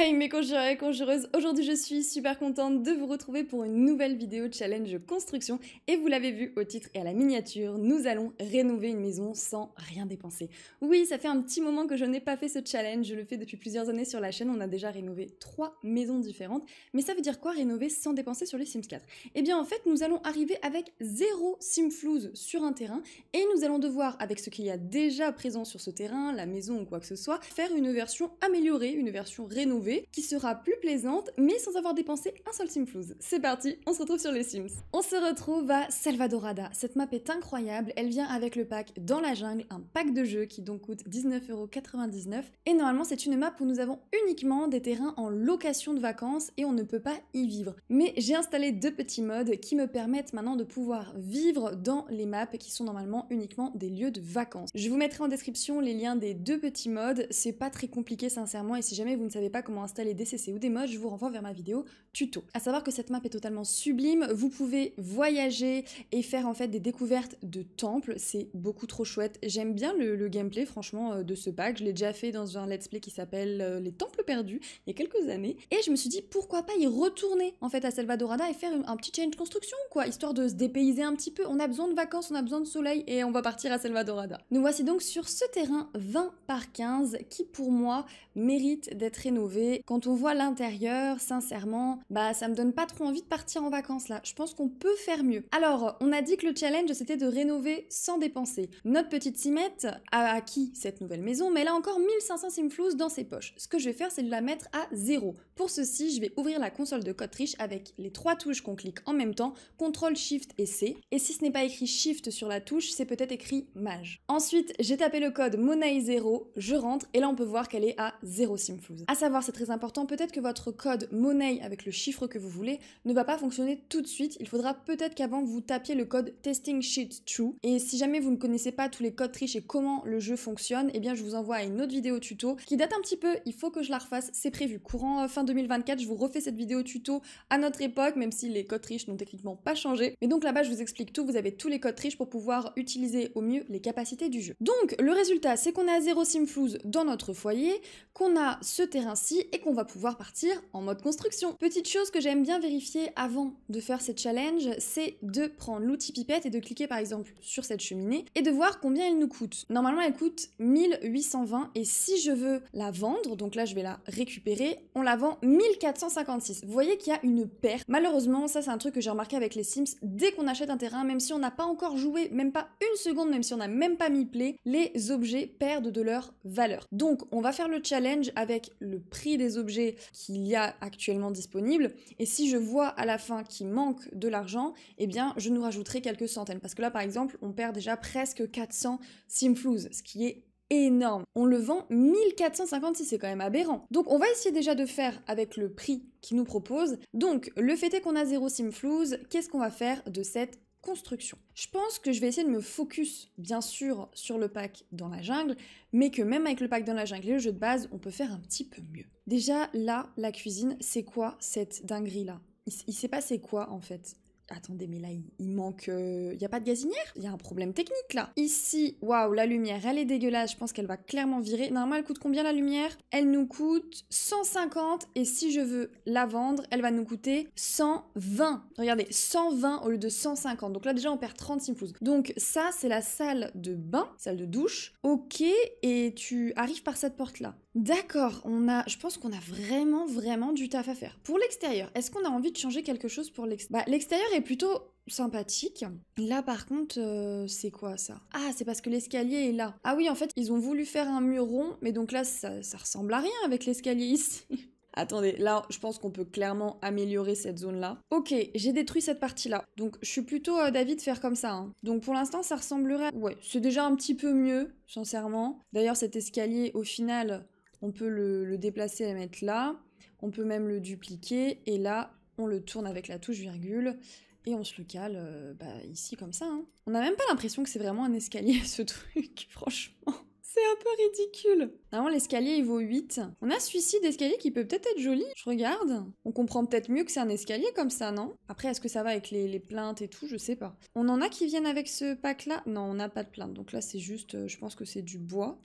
Hey mes conjureurs et conjureuses, aujourd'hui je suis super contente de vous retrouver pour une nouvelle vidéo challenge construction et vous l'avez vu au titre et à la miniature, nous allons rénover une maison sans rien dépenser. Oui, ça fait un petit moment que je n'ai pas fait ce challenge, je le fais depuis plusieurs années sur la chaîne, on a déjà rénové trois maisons différentes, mais ça veut dire quoi rénover sans dépenser sur les Sims 4 Eh bien en fait nous allons arriver avec zéro Simflouz sur un terrain et nous allons devoir avec ce qu'il y a déjà présent sur ce terrain, la maison ou quoi que ce soit, faire une version améliorée, une version rénovée qui sera plus plaisante, mais sans avoir dépensé un seul Simflouz. C'est parti, on se retrouve sur les Sims. On se retrouve à Salvadorada. Cette map est incroyable, elle vient avec le pack Dans la jungle, un pack de jeu qui donc coûte 19,99€. Et normalement, c'est une map où nous avons uniquement des terrains en location de vacances et on ne peut pas y vivre. Mais j'ai installé deux petits modes qui me permettent maintenant de pouvoir vivre dans les maps qui sont normalement uniquement des lieux de vacances. Je vous mettrai en description les liens des deux petits modes, c'est pas très compliqué sincèrement et si jamais vous ne savez pas comment installer des CC ou des mods, je vous renvoie vers ma vidéo tuto. A savoir que cette map est totalement sublime, vous pouvez voyager et faire en fait des découvertes de temples, c'est beaucoup trop chouette. J'aime bien le, gameplay franchement euh, de ce pack, je l'ai déjà fait dans un let's play qui s'appelle euh, Les Temples Perdus il y a quelques années, et je me suis dit pourquoi pas y retourner en fait à Selvadorada et faire un petit challenge construction quoi, histoire de se dépayser un petit peu. On a besoin de vacances, on a besoin de soleil et on va partir à Selvadorada. Nous voici donc sur ce terrain 20 par 15 qui pour moi mérite d'être rénové quand on voit l'intérieur, sincèrement, bah ça me donne pas trop envie de partir en vacances là. Je pense qu'on peut faire mieux. Alors, on a dit que le challenge c'était de rénover sans dépenser. Notre petite Simette a acquis cette nouvelle maison, mais elle a encore 1500 simflouz dans ses poches. Ce que je vais faire, c'est de la mettre à zéro. Pour ceci, je vais ouvrir la console de code triche avec les trois touches qu'on clique en même temps, CTRL, SHIFT et C. Et si ce n'est pas écrit SHIFT sur la touche, c'est peut-être écrit MAGE. Ensuite, j'ai tapé le code MONAI0, je rentre, et là on peut voir qu'elle est à 0 simflouz. À savoir c'est très important, peut-être que votre code monnaie avec le chiffre que vous voulez ne va pas fonctionner tout de suite. Il faudra peut-être qu'avant vous tapiez le code testing sheet true. Et si jamais vous ne connaissez pas tous les codes triches et comment le jeu fonctionne, eh bien je vous envoie à une autre vidéo tuto qui date un petit peu. Il faut que je la refasse, c'est prévu. Courant euh, fin 2024, je vous refais cette vidéo tuto à notre époque, même si les codes triches n'ont techniquement pas changé. Mais donc là-bas, je vous explique tout. Vous avez tous les codes triches pour pouvoir utiliser au mieux les capacités du jeu. Donc le résultat, c'est qu'on a zéro simflouz dans notre foyer, qu'on a ce terrain-ci et qu'on va pouvoir partir en mode construction. Petite chose que j'aime bien vérifier avant de faire cette challenge, c'est de prendre l'outil pipette et de cliquer par exemple sur cette cheminée et de voir combien elle nous coûte. Normalement elle coûte 1820 et si je veux la vendre, donc là je vais la récupérer, on la vend 1456. Vous voyez qu'il y a une perte. Malheureusement, ça c'est un truc que j'ai remarqué avec les Sims, dès qu'on achète un terrain, même si on n'a pas encore joué, même pas une seconde, même si on n'a même pas mis play, les objets perdent de leur valeur. Donc on va faire le challenge avec le prix des objets qu'il y a actuellement disponibles. Et si je vois à la fin qu'il manque de l'argent, eh bien, je nous rajouterai quelques centaines. Parce que là, par exemple, on perd déjà presque 400 simflouz, ce qui est énorme. On le vend 1456, c'est quand même aberrant. Donc on va essayer déjà de faire avec le prix qui nous propose. Donc le fait est qu'on a zéro simflouz, qu'est-ce qu'on va faire de cette construction. Je pense que je vais essayer de me focus, bien sûr, sur le pack dans la jungle, mais que même avec le pack dans la jungle et le jeu de base, on peut faire un petit peu mieux. Déjà, là, la cuisine, c'est quoi cette dinguerie-là il, sait pas c'est quoi en fait Attendez, mais là, il manque... Il euh, n'y a pas de gazinière Il y a un problème technique, là. Ici, waouh, la lumière, elle est dégueulasse. Je pense qu'elle va clairement virer. Normalement, elle coûte combien, la lumière Elle nous coûte 150. Et si je veux la vendre, elle va nous coûter 120. Regardez, 120 au lieu de 150. Donc là, déjà, on perd 30 pouces. Donc ça, c'est la salle de bain, salle de douche. Ok, et tu arrives par cette porte-là. D'accord, on a, je pense qu'on a vraiment, vraiment du taf à faire. Pour l'extérieur, est-ce qu'on a envie de changer quelque chose pour l'extérieur bah, L'extérieur est plutôt sympathique. Là, par contre, euh, c'est quoi ça Ah, c'est parce que l'escalier est là. Ah oui, en fait, ils ont voulu faire un mur rond, mais donc là, ça, ressemble à rien avec l'escalier ici. Attendez, là, je pense qu'on peut clairement améliorer cette zone-là. Ok, j'ai détruit cette partie-là. Donc, je suis plutôt euh, d'avis de faire comme ça. Hein. Donc, pour l'instant, ça ressemblerait... Ouais, c'est déjà un petit peu mieux, sincèrement. D'ailleurs, cet escalier, au final on peut le, déplacer et le mettre là. On peut même le dupliquer. Et là, on le tourne avec la touche virgule. Et on se le cale euh, bah, ici comme ça. Hein. On n'a même pas l'impression que c'est vraiment un escalier ce truc, franchement. C'est un peu ridicule. Normalement, l'escalier, il vaut 8. On a celui-ci d'escalier qui peut peut-être être joli. Je regarde. On comprend peut-être mieux que c'est un escalier comme ça, non Après, est-ce que ça va avec les, les plaintes et tout Je sais pas. On en a qui viennent avec ce pack-là Non, on n'a pas de plainte. Donc là, c'est juste, euh, je pense que c'est du bois.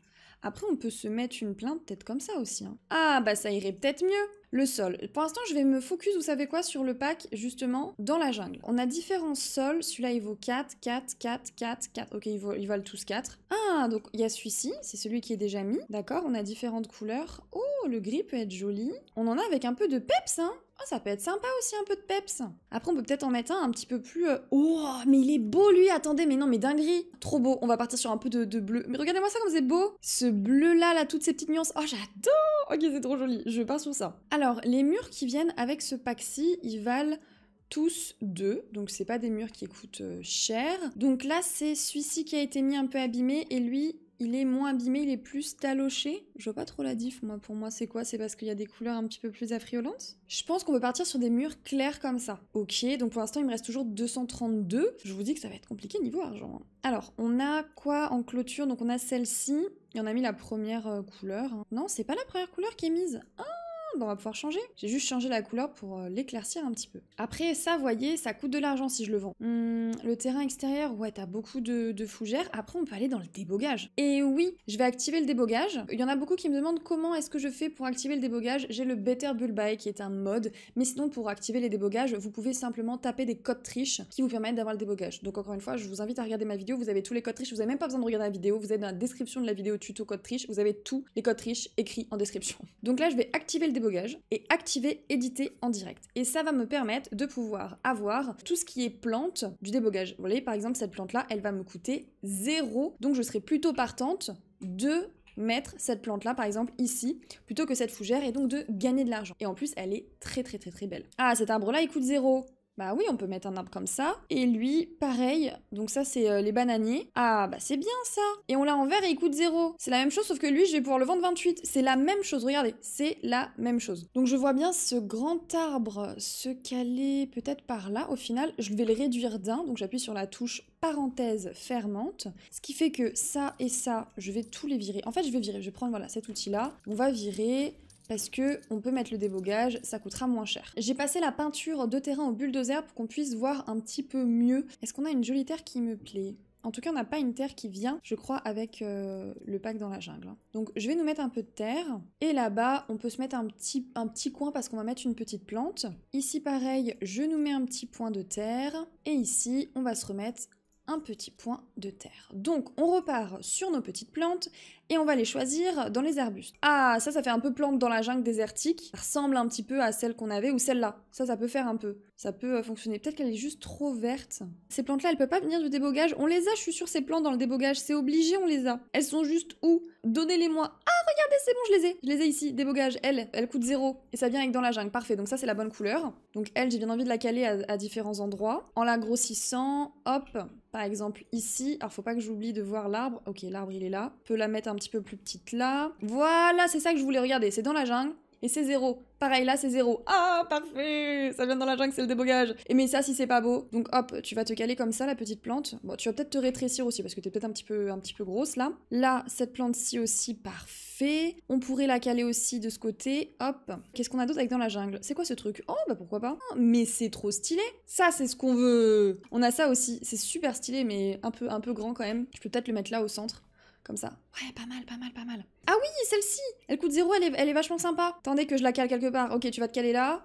Après, on peut se mettre une plainte peut-être comme ça aussi. Hein. Ah, bah ça irait peut-être mieux le sol. Pour l'instant, je vais me focus, vous savez quoi, sur le pack, justement, dans la jungle. On a différents sols. Celui-là, il vaut 4, 4, 4, 4, 4. Ok, ils, ils valent tous 4. Ah, donc il y a celui-ci, c'est celui qui est déjà mis. D'accord, on a différentes couleurs. Oh, le gris peut être joli. On en a avec un peu de peps, hein Oh, ça peut être sympa aussi un peu de peps. Après, on peut peut-être en mettre un un petit peu plus. Euh, oh, mais il est beau lui. Attendez, mais non, mais dinguerie. Trop beau. On va partir sur un peu de, de bleu. Mais regardez-moi ça comme c'est beau. Ce bleu là, là, toutes ces petites nuances. Oh, j'adore. Ok, c'est trop joli. Je pars sur ça. Alors, les murs qui viennent avec ce paxi, ils valent tous deux, donc c'est pas des murs qui coûtent euh, cher. Donc là, c'est celui-ci qui a été mis un peu abîmé et lui, il est moins abîmé, il est plus taloché. Je vois pas trop la diff, moi. Pour moi, c'est quoi C'est parce qu'il y a des couleurs un petit peu plus affriolantes Je pense qu'on peut partir sur des murs clairs comme ça. Ok, donc pour l'instant, il me reste toujours 232. Je vous dis que ça va être compliqué niveau argent. Hein. Alors, on a quoi en clôture Donc on a celle-ci. Et on a mis la première euh, couleur. Hein. Non, c'est pas la première couleur qui est mise. Ah on va pouvoir changer. J'ai juste changé la couleur pour euh, l'éclaircir un petit peu. Après, ça, voyez, ça coûte de l'argent si je le vends. Hmm, le terrain extérieur, ouais, t'as beaucoup de, de fougères. Après, on peut aller dans le débogage. Et oui, je vais activer le débogage. Il y en a beaucoup qui me demandent comment est-ce que je fais pour activer le débogage. J'ai le Better Bull Buy qui est un mode, mais sinon, pour activer les débogages, vous pouvez simplement taper des codes triches qui vous permettent d'avoir le débogage. Donc, encore une fois, je vous invite à regarder ma vidéo. Vous avez tous les codes triches. Vous n'avez même pas besoin de regarder la vidéo. Vous êtes dans la description de la vidéo tuto code triche. Vous avez tous les codes triches écrits en description. Donc là, je vais activer le débogage et activer éditer en direct. Et ça va me permettre de pouvoir avoir tout ce qui est plante du débogage. Vous voyez, par exemple, cette plante-là, elle va me coûter zéro donc je serai plutôt partante de mettre cette plante-là, par exemple, ici, plutôt que cette fougère, et donc de gagner de l'argent. Et en plus, elle est très très très très belle. Ah, cet arbre-là, il coûte zéro. Bah oui, on peut mettre un arbre comme ça. Et lui, pareil. Donc ça, c'est euh, les bananiers. Ah, bah c'est bien ça. Et on l'a en vert et il coûte zéro. C'est la même chose, sauf que lui, je vais pouvoir le vendre 28. C'est la même chose, regardez. C'est la même chose. Donc je vois bien ce grand arbre se caler peut-être par là. Au final, je vais le réduire d'un. Donc j'appuie sur la touche parenthèse fermante. Ce qui fait que ça et ça, je vais tous les virer. En fait, je vais virer. Je vais prendre voilà, cet outil-là. On va virer parce que on peut mettre le débogage, ça coûtera moins cher. J'ai passé la peinture de terrain au bulldozer pour qu'on puisse voir un petit peu mieux. Est-ce qu'on a une jolie terre qui me plaît en tout cas, on n'a pas une terre qui vient, je crois, avec euh, le pack dans la jungle. Hein. Donc, je vais nous mettre un peu de terre. Et là-bas, on peut se mettre un petit, un petit coin parce qu'on va mettre une petite plante. Ici, pareil, je nous mets un petit point de terre. Et ici, on va se remettre un petit point de terre. Donc on repart sur nos petites plantes et on va les choisir dans les arbustes. Ah, ça, ça fait un peu plante dans la jungle désertique. Ça ressemble un petit peu à celle qu'on avait ou celle-là. Ça, ça peut faire un peu. Ça peut euh, fonctionner. Peut-être qu'elle est juste trop verte. Ces plantes-là, elles peuvent pas venir du débogage. On les a, je suis sûre, ces plantes dans le débogage. C'est obligé, on les a. Elles sont juste où Donnez-les-moi. Ah, regardez, c'est bon, je les ai. Je les ai ici. Débogage, elle, elle coûte zéro. Et ça vient avec dans la jungle. Parfait. Donc ça, c'est la bonne couleur. Donc elle, j'ai bien envie de la caler à, différents endroits. En la grossissant, hop. Par exemple, ici. Alors, faut pas que j'oublie de voir l'arbre. Ok, l'arbre, il est là. Peut la mettre un petit peu plus petite là. Voilà, c'est ça que je voulais regarder, c'est dans la jungle. Et c'est zéro. Pareil là, c'est zéro. Ah, parfait Ça vient dans la jungle, c'est le débogage. Et mais ça, si c'est pas beau, donc hop, tu vas te caler comme ça, la petite plante. Bon, tu vas peut-être te rétrécir aussi, parce que t'es peut-être un petit peu un petit peu grosse là. Là, cette plante-ci aussi, parfait. On pourrait la caler aussi de ce côté. Hop. Qu'est-ce qu'on a d'autre avec dans la jungle C'est quoi ce truc Oh, bah pourquoi pas. Oh, mais c'est trop stylé. Ça, c'est ce qu'on veut. On a ça aussi. C'est super stylé, mais un peu, un peu grand quand même. Je peux peut-être le mettre là au centre comme ça. Ouais, pas mal, pas mal, pas mal. Ah oui, celle-ci Elle coûte zéro, elle est, elle est vachement sympa. Attendez que je la cale quelque part. Ok, tu vas te caler là.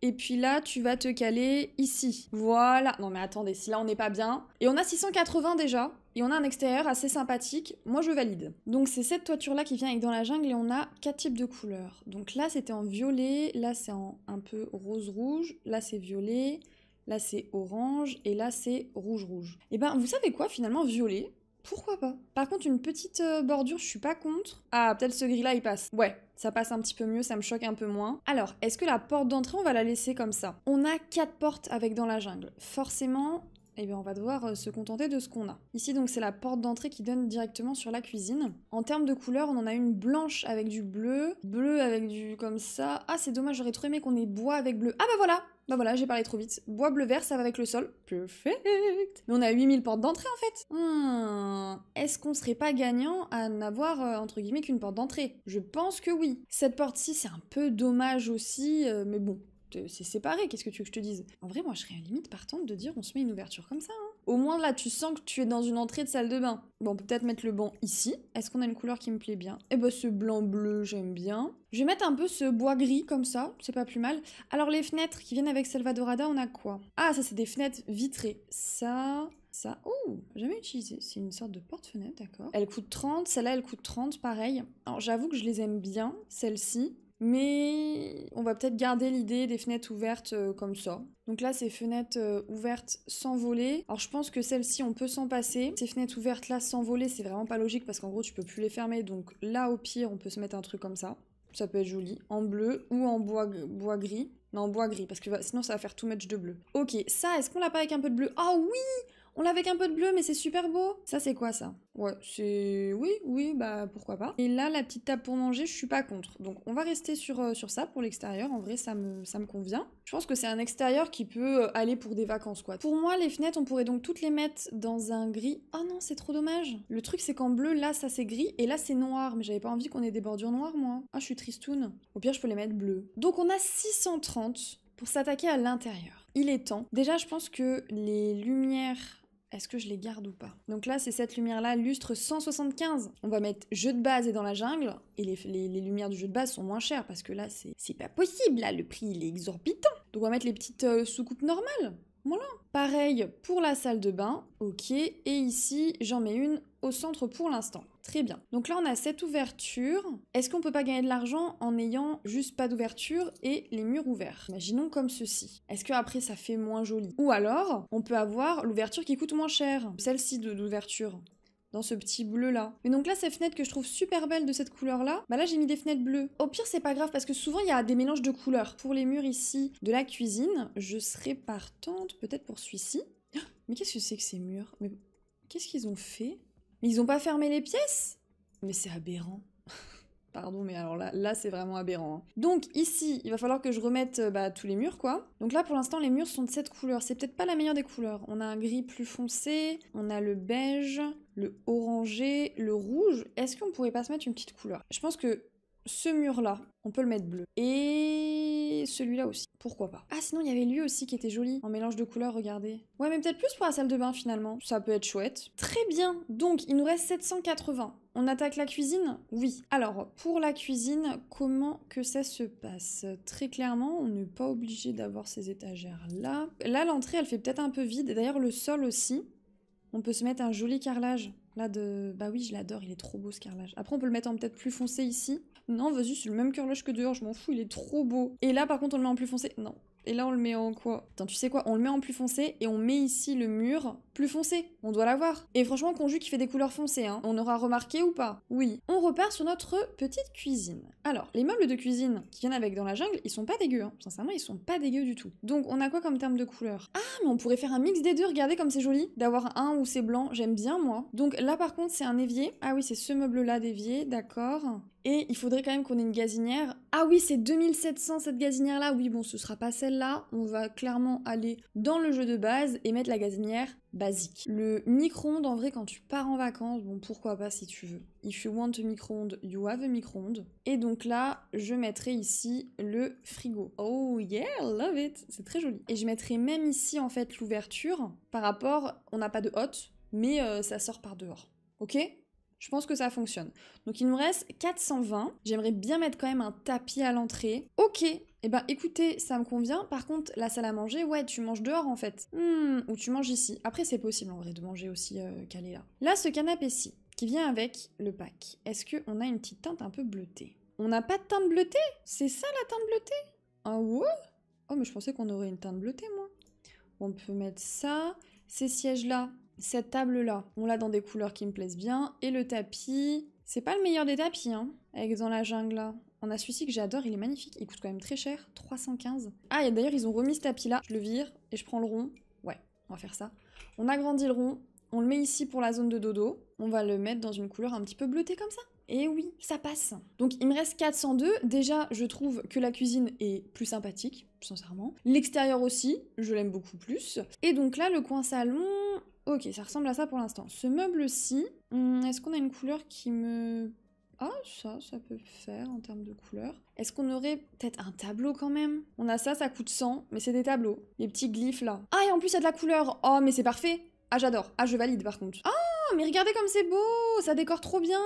Et puis là, tu vas te caler ici. Voilà. Non mais attendez, si là on n'est pas bien. Et on a 680 déjà. Et on a un extérieur assez sympathique. Moi, je valide. Donc c'est cette toiture-là qui vient avec Dans la jungle et on a quatre types de couleurs. Donc là, c'était en violet. Là, c'est en un peu rose-rouge. Là, c'est violet. Là, c'est orange. Et là, c'est rouge-rouge. Et eh ben, vous savez quoi Finalement, violet, pourquoi pas Par contre, une petite euh, bordure, je suis pas contre. Ah, peut-être ce gris-là, il passe. Ouais, ça passe un petit peu mieux, ça me choque un peu moins. Alors, est-ce que la porte d'entrée, on va la laisser comme ça On a quatre portes avec dans la jungle. Forcément, eh bien on va devoir euh, se contenter de ce qu'on a. Ici donc c'est la porte d'entrée qui donne directement sur la cuisine. En termes de couleur, on en a une blanche avec du bleu, bleu avec du comme ça. Ah c'est dommage, j'aurais trop aimé qu'on ait bois avec bleu. Ah bah voilà bah voilà, j'ai parlé trop vite. Bois bleu vert, ça va avec le sol. Perfect Mais on a 8000 portes d'entrée en fait hmm. Est-ce qu'on serait pas gagnant à n'avoir euh, entre guillemets qu'une porte d'entrée Je pense que oui. Cette porte-ci, c'est un peu dommage aussi, euh, mais bon, c'est séparé, qu'est-ce que tu veux que je te dise En vrai, moi, je serais à limite partante de dire on se met une ouverture comme ça. Hein. Au moins là, tu sens que tu es dans une entrée de salle de bain. Bon, peut être mettre le banc ici. Est-ce qu'on a une couleur qui me plaît bien Eh ben, ce blanc-bleu, j'aime bien. Je vais mettre un peu ce bois gris comme ça, c'est pas plus mal. Alors, les fenêtres qui viennent avec Salvadorada, on a quoi Ah, ça, c'est des fenêtres vitrées. Ça, ça. Oh, jamais utilisé. C'est une sorte de porte-fenêtre, d'accord. Elle coûte 30, celle-là, elle coûte 30, pareil. Alors, j'avoue que je les aime bien, celle ci Mais on va peut-être garder l'idée des fenêtres ouvertes euh, comme ça. Donc là, ces fenêtres euh, ouvertes sans voler. Alors je pense que celle ci on peut s'en passer. Ces fenêtres ouvertes là sans voler c'est vraiment pas logique parce qu'en gros, tu peux plus les fermer. Donc là, au pire, on peut se mettre un truc comme ça. Ça peut être joli. En bleu ou en bois, bois gris. Non, en bois gris parce que sinon, ça va faire tout match de bleu. Ok, ça, est-ce qu'on l'a pas avec un peu de bleu Ah oh, oui on l'a avec un peu de bleu, mais c'est super beau. Ça, c'est quoi ça Ouais, c'est. Oui, oui, bah pourquoi pas. Et là, la petite table pour manger, je suis pas contre. Donc, on va rester sur, euh, sur ça pour l'extérieur. En vrai, ça me, ça me convient. Je pense que c'est un extérieur qui peut euh, aller pour des vacances, quoi. Pour moi, les fenêtres, on pourrait donc toutes les mettre dans un gris. Oh non, c'est trop dommage. Le truc, c'est qu'en bleu, là, ça c'est gris et là, c'est noir. Mais j'avais pas envie qu'on ait des bordures noires, moi. Ah, je suis tristoun. Au pire, je peux les mettre bleues. Donc, on a 630 pour s'attaquer à l'intérieur. Il est temps. Déjà, je pense que les lumières est-ce que je les garde ou pas Donc là, c'est cette lumière-là, lustre 175. On va mettre jeu de base et dans la jungle, et les, lumières du jeu de base sont moins chères, parce que là, c'est pas possible, là, le prix, il est exorbitant. Donc on va mettre les petites sous euh, soucoupes normales. Pareil pour la salle de bain, ok, et ici j'en mets une au centre pour l'instant. Très bien. Donc là on a cette ouverture. Est-ce qu'on peut pas gagner de l'argent en ayant juste pas d'ouverture et les murs ouverts Imaginons comme ceci. Est-ce que après ça fait moins joli Ou alors on peut avoir l'ouverture qui coûte moins cher, celle-ci d'ouverture dans ce petit bleu là. Mais donc là ces fenêtres que je trouve super belles de cette couleur là, bah là j'ai mis des fenêtres bleues. Au pire c'est pas grave parce que souvent il y a des mélanges de couleurs. Pour les murs ici de la cuisine, je serais partante peut-être pour celui-ci. Ah, mais qu'est-ce que c'est que ces murs Mais qu'est-ce qu'ils ont fait Mais ils ont pas fermé les pièces Mais c'est aberrant. Pardon, mais alors là, là c'est vraiment aberrant. Hein. Donc ici, il va falloir que je remette euh, bah, tous les murs, quoi. Donc là, pour l'instant, les murs sont de cette couleur. C'est peut-être pas la meilleure des couleurs. On a un gris plus foncé, on a le beige, le orangé, le rouge. Est-ce qu'on pourrait pas se mettre une petite couleur Je pense que ce mur-là, on peut le mettre bleu. Et celui-là aussi, pourquoi pas. Ah sinon, il y avait lui aussi qui était joli, en mélange de couleurs, regardez. Ouais, mais peut-être plus pour la salle de bain finalement, ça peut être chouette. Très bien, donc il nous reste 780. On attaque la cuisine Oui. Alors, pour la cuisine, comment que ça se passe Très clairement, on n'est pas obligé d'avoir ces étagères-là. Là, l'entrée, elle fait peut-être un peu vide. D'ailleurs, le sol aussi. On peut se mettre un joli carrelage. Là, de. Bah oui, je l'adore, il est trop beau ce carrelage. Après, on peut le mettre en peut-être plus foncé ici. Non, vas-y, c'est le même carrelage que dehors, je m'en fous, il est trop beau. Et là, par contre, on le met en plus foncé. Non, et là, on le met en quoi Attends, tu sais quoi On le met en plus foncé et on met ici le mur plus foncé. On doit l'avoir. Et franchement, conjus qui fait des couleurs foncées, hein. On aura remarqué ou pas Oui. On repart sur notre petite cuisine. Alors, les meubles de cuisine qui viennent avec dans la jungle, ils sont pas dégueux, hein. Sincèrement, ils sont pas dégueux du tout. Donc, on a quoi comme terme de couleur Ah, mais on pourrait faire un mix des deux. Regardez comme c'est joli d'avoir un où c'est blanc. J'aime bien, moi. Donc là, par contre, c'est un évier. Ah oui, c'est ce meuble-là d'évier, d'accord. Et il faudrait quand même qu'on ait une gazinière. Ah oui, c'est 2700 cette gazinière-là. Oui, bon, ce sera pas celle-là. On va clairement aller dans le jeu de base et mettre la gazinière basique. Le micro-ondes, en vrai, quand tu pars en vacances, bon, pourquoi pas si tu veux. If you want a micro-ondes, you have a micro-ondes. Et donc là, je mettrai ici le frigo. Oh yeah, love it C'est très joli. Et je mettrai même ici, en fait, l'ouverture par rapport... On n'a pas de hotte, mais euh, ça sort par dehors. Ok je pense que ça fonctionne. Donc il nous reste 420. J'aimerais bien mettre quand même un tapis à l'entrée. Ok, eh ben écoutez, ça me convient. Par contre, la salle à manger, ouais, tu manges dehors en fait. Hmm, ou tu manges ici. Après, c'est possible en vrai de manger aussi qu'elle euh, calé là. Là, ce canapé-ci, qui vient avec le pack, est-ce qu'on a une petite teinte un peu bleutée On n'a pas de teinte bleutée C'est ça la teinte bleutée Ah ouais Oh, mais je pensais qu'on aurait une teinte bleutée, moi. On peut mettre ça. Ces sièges-là, cette table-là, on l'a dans des couleurs qui me plaisent bien. Et le tapis, c'est pas le meilleur des tapis, hein, avec dans la jungle là. On a celui-ci que j'adore, il est magnifique, il coûte quand même très cher, 315. Ah, et d'ailleurs, ils ont remis ce tapis là, je le vire et je prends le rond. Ouais, on va faire ça. On agrandit le rond, on le met ici pour la zone de dodo. On va le mettre dans une couleur un petit peu bleutée comme ça. Et oui, ça passe. Donc il me reste 402. Déjà, je trouve que la cuisine est plus sympathique, sincèrement. L'extérieur aussi, je l'aime beaucoup plus. Et donc là, le coin salon, Ok, ça ressemble à ça pour l'instant. Ce meuble-ci, hmm, est-ce qu'on a une couleur qui me... Ah, ça, ça peut faire en termes de couleur. Est-ce qu'on aurait peut-être un tableau quand même On a ça, ça coûte 100, mais c'est des tableaux. Les petits glyphes là. Ah, et en plus il y a de la couleur Oh, mais c'est parfait Ah, j'adore Ah, je valide par contre. Ah, mais regardez comme c'est beau Ça décore trop bien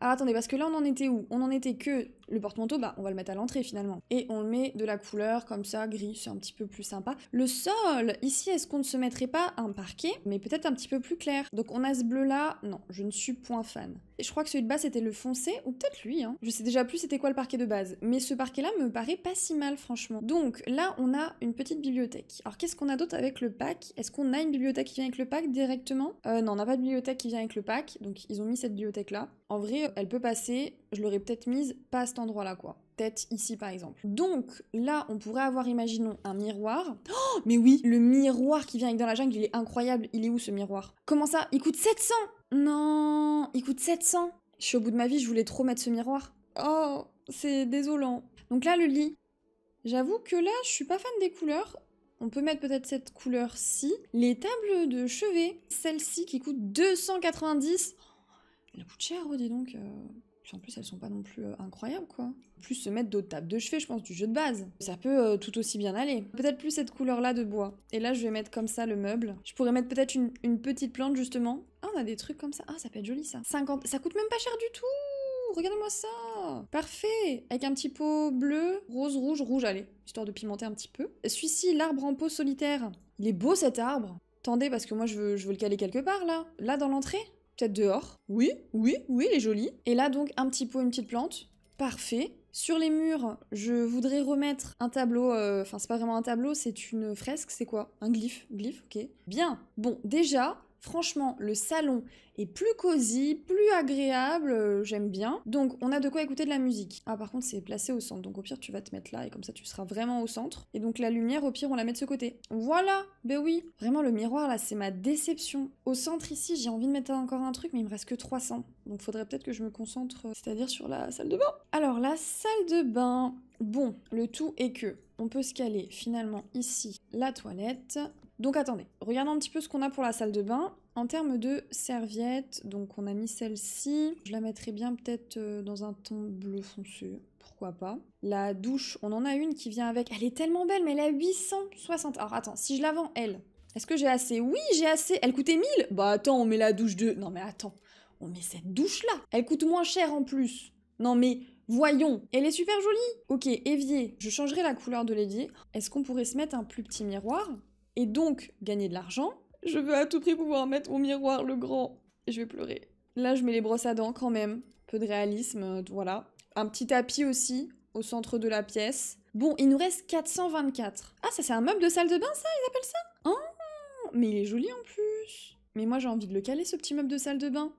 ah attendez, parce que là on en était où On en était que le porte-manteau, bah on va le mettre à l'entrée finalement. Et on le met de la couleur comme ça, gris, c'est un petit peu plus sympa. Le sol, ici est-ce qu'on ne se mettrait pas un parquet, mais peut-être un petit peu plus clair Donc on a ce bleu là, non, je ne suis point fan je crois que celui de base c'était le foncé, ou peut-être lui, hein. Je sais déjà plus c'était quoi le parquet de base. Mais ce parquet-là me paraît pas si mal, franchement. Donc là, on a une petite bibliothèque. Alors qu'est-ce qu'on a d'autre avec le pack Est-ce qu'on a une bibliothèque qui vient avec le pack directement euh, Non, on n'a pas de bibliothèque qui vient avec le pack, donc ils ont mis cette bibliothèque-là. En vrai, elle peut passer, je l'aurais peut-être mise pas à cet endroit-là, quoi Peut-être ici par exemple. Donc là, on pourrait avoir, imaginons, un miroir. Oh, mais oui, le miroir qui vient avec dans la jungle, il est incroyable. Il est où ce miroir Comment ça Il coûte 700 non, il coûte 700. Je suis au bout de ma vie, je voulais trop mettre ce miroir. Oh, c'est désolant. Donc là, le lit. J'avoue que là, je suis pas fan des couleurs. On peut mettre peut-être cette couleur-ci. Les tables de chevet, celle-ci qui coûte 290. Elle coûte cher, oh, dis donc. Euh en plus, elles sont pas non plus euh, incroyables, quoi. plus, se mettre d'autres tables de chevet, je pense, du jeu de base. Ça peut euh, tout aussi bien aller. Peut-être plus cette couleur-là de bois. Et là, je vais mettre comme ça le meuble. Je pourrais mettre peut-être une, petite plante, justement. Ah, on a des trucs comme ça. Ah, ça peut être joli, ça. 50... Ça coûte même pas cher du tout Regardez-moi ça Parfait Avec un petit pot bleu, rose, rouge, rouge, allez. Histoire de pimenter un petit peu. Celui-ci, l'arbre en pot solitaire. Il est beau, cet arbre Attendez, parce que moi, je veux, je veux le caler quelque part, là. Là, dans l'entrée peut dehors. Oui, oui, oui, elle est jolie. Et là, donc, un petit pot, une petite plante. Parfait. Sur les murs, je voudrais remettre un tableau, euh, enfin c'est pas vraiment un tableau, c'est une fresque, c'est quoi Un glyphe, glyphe, ok. Bien, bon, déjà, Franchement, le salon est plus cosy, plus agréable, euh, j'aime bien. Donc on a de quoi écouter de la musique. Ah par contre c'est placé au centre, donc au pire tu vas te mettre là et comme ça tu seras vraiment au centre. Et donc la lumière au pire on la met de ce côté. Voilà, ben oui. Vraiment le miroir là c'est ma déception. Au centre ici j'ai envie de mettre encore un truc mais il me reste que 300. Donc faudrait peut-être que je me concentre, euh, c'est-à-dire sur la salle de bain. Alors la salle de bain, bon, le tout est que on peut se caler finalement ici la toilette. Donc attendez, regardons un petit peu ce qu'on a pour la salle de bain. En termes de serviettes, donc on a mis celle-ci. Je la mettrai bien peut-être euh, dans un ton bleu foncé, pourquoi pas. La douche, on en a une qui vient avec. Elle est tellement belle, mais elle a 860. Alors attends, si je la vends, elle, est-ce que j'ai assez Oui, j'ai assez. Elle coûtait 1000 Bah attends, on met la douche de... Non mais attends, on met cette douche-là. Elle coûte moins cher en plus. Non mais voyons, elle est super jolie. Ok, évier, je changerai la couleur de l'évier. Est-ce qu'on pourrait se mettre un plus petit miroir et donc gagner de l'argent je veux à tout prix pouvoir mettre au miroir le grand. Et je vais pleurer. Là, je mets les brosses à dents quand même. Peu de réalisme, euh, voilà. Un petit tapis aussi, au centre de la pièce. Bon, il nous reste 424. Ah, ça c'est un meuble de salle de bain, ça, ils appellent ça Oh, mais il est joli en plus. Mais moi j'ai envie de le caler, ce petit meuble de salle de bain.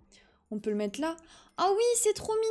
On peut le mettre là. Ah oui, c'est trop mignon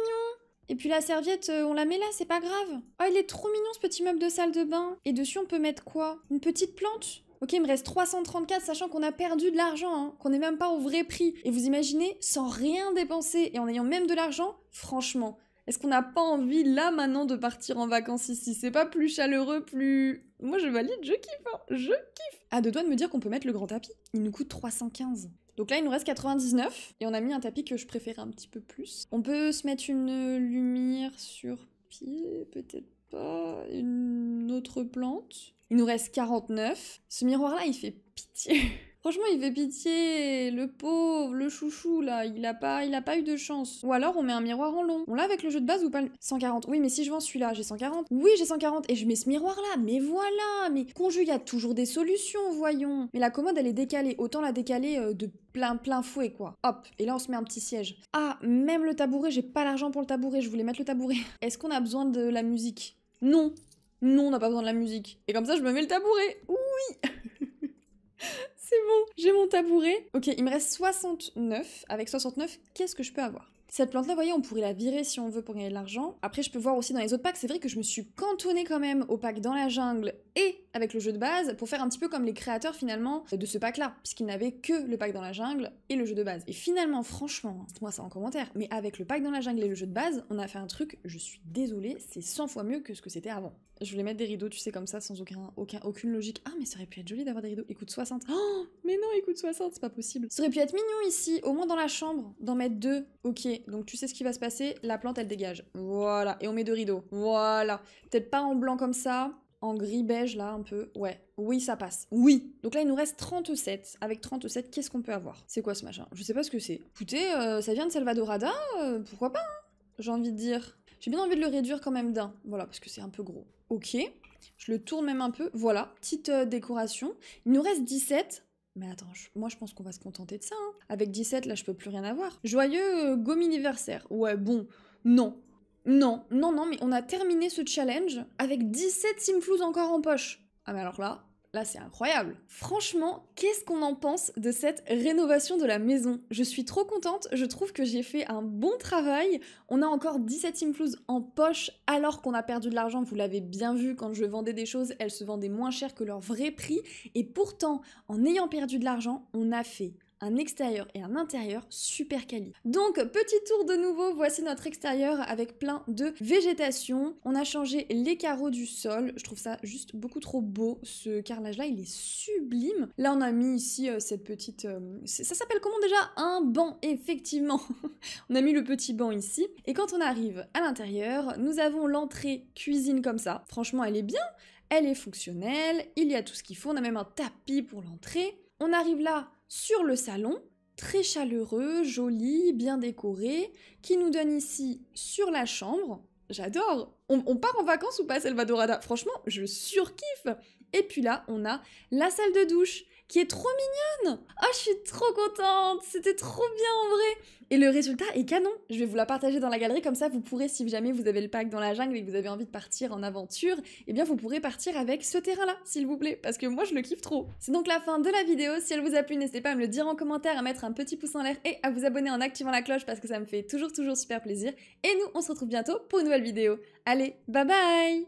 et puis la serviette, euh, on la met là, c'est pas grave. Oh, il est trop mignon ce petit meuble de salle de bain. Et dessus, on peut mettre quoi Une petite plante Ok, il me reste 334, sachant qu'on a perdu de l'argent, hein, qu'on n'est même pas au vrai prix. Et vous imaginez, sans rien dépenser et en ayant même de l'argent, franchement, est-ce qu'on n'a pas envie là maintenant de partir en vacances ici C'est pas plus chaleureux, plus... Moi je valide, je kiffe, hein, je kiffe. À ah, deux doigts de me dire qu'on peut mettre le grand tapis. Il nous coûte 315. Donc là il nous reste 99 et on a mis un tapis que je préfère un petit peu plus. On peut se mettre une lumière sur pied, peut-être pas une autre plante. Il nous reste 49. Ce miroir-là, il fait pitié. Franchement, il fait pitié. Le pauvre, le chouchou, là, il a pas, il a pas eu de chance. Ou alors, on met un miroir en long. On l'a avec le jeu de base ou pas 140. Oui, mais si je vends celui-là, j'ai 140. Oui, j'ai 140. Et je mets ce miroir-là. Mais voilà. Mais conjugue, il y a toujours des solutions, voyons. Mais la commode, elle est décalée. Autant la décaler euh, de plein, plein fouet, quoi. Hop. Et là, on se met un petit siège. Ah, même le tabouret, j'ai pas l'argent pour le tabouret. Je voulais mettre le tabouret. Est-ce qu'on a besoin de la musique Non, non, on n'a pas besoin de la musique. Et comme ça, je me mets le tabouret. Oui C'est bon, j'ai mon tabouret. Ok, il me reste 69. Avec 69, qu'est-ce que je peux avoir cette plante-là, vous voyez, on pourrait la virer si on veut pour gagner de l'argent. Après, je peux voir aussi dans les autres packs, c'est vrai que je me suis cantonnée quand même au pack dans la jungle et avec le jeu de base pour faire un petit peu comme les créateurs finalement de ce pack-là, puisqu'ils n'avaient que le pack dans la jungle et le jeu de base. Et finalement, franchement, dites-moi ça en commentaire, mais avec le pack dans la jungle et le jeu de base, on a fait un truc, je suis désolée, c'est 100 fois mieux que ce que c'était avant. Je voulais mettre des rideaux, tu sais, comme ça, sans aucun, aucun, aucune logique. Ah, mais ça aurait pu être joli d'avoir des rideaux. Écoute, 60. Oh, mais non, écoute, 60, c'est pas possible. Ça aurait pu être mignon ici, au moins dans la chambre, d'en mettre deux. Ok, donc tu sais ce qui va se passer. La plante, elle dégage. Voilà. Et on met deux rideaux. Voilà. Peut-être pas en blanc comme ça, en gris beige là un peu. Ouais, oui, ça passe. Oui. Donc là, il nous reste 37. Avec 37, qu'est-ce qu'on peut avoir C'est quoi ce machin Je sais pas ce que c'est. Écoutez, euh, ça vient de Salvadorada, euh, pourquoi pas hein? J'ai envie de dire. J'ai bien envie de le réduire quand même d'un, voilà, parce que c'est un peu gros. Ok, je le tourne même un peu, voilà, petite euh, décoration. Il nous reste 17, mais attends, moi je pense qu'on va se contenter de ça. Hein. Avec 17, là, je peux plus rien avoir. Joyeux euh, gomme anniversaire. Ouais, bon, non. Non, non, non, mais on a terminé ce challenge avec 17 simflous encore en poche. Ah mais alors là, Là, c'est incroyable. Franchement, qu'est-ce qu'on en pense de cette rénovation de la maison Je suis trop contente, je trouve que j'ai fait un bon travail. On a encore 17 influes en poche alors qu'on a perdu de l'argent. Vous l'avez bien vu, quand je vendais des choses, elles se vendaient moins cher que leur vrai prix. Et pourtant, en ayant perdu de l'argent, on a fait un extérieur et un intérieur super quali. Donc petit tour de nouveau, voici notre extérieur avec plein de végétation. On a changé les carreaux du sol, je trouve ça juste beaucoup trop beau ce carrelage là, il est sublime. Là on a mis ici euh, cette petite... Euh, ça s'appelle comment déjà Un banc, effectivement. on a mis le petit banc ici. Et quand on arrive à l'intérieur, nous avons l'entrée cuisine comme ça. Franchement elle est bien, elle est fonctionnelle, il y a tout ce qu'il faut, on a même un tapis pour l'entrée. On arrive là sur le salon, très chaleureux, joli, bien décoré, qui nous donne ici sur la chambre. J'adore on, part en vacances ou pas, Salvadorada Franchement, je surkiffe Et puis là, on a la salle de douche qui est trop mignonne. Ah, oh, je suis trop contente, c'était trop bien en vrai. Et le résultat est canon. Je vais vous la partager dans la galerie comme ça vous pourrez si jamais vous avez le pack dans la jungle et que vous avez envie de partir en aventure, eh bien vous pourrez partir avec ce terrain-là, s'il vous plaît, parce que moi je le kiffe trop. C'est donc la fin de la vidéo. Si elle vous a plu, n'hésitez pas à me le dire en commentaire, à mettre un petit pouce en l'air et à vous abonner en activant la cloche parce que ça me fait toujours toujours super plaisir. Et nous, on se retrouve bientôt pour une nouvelle vidéo. Allez, bye bye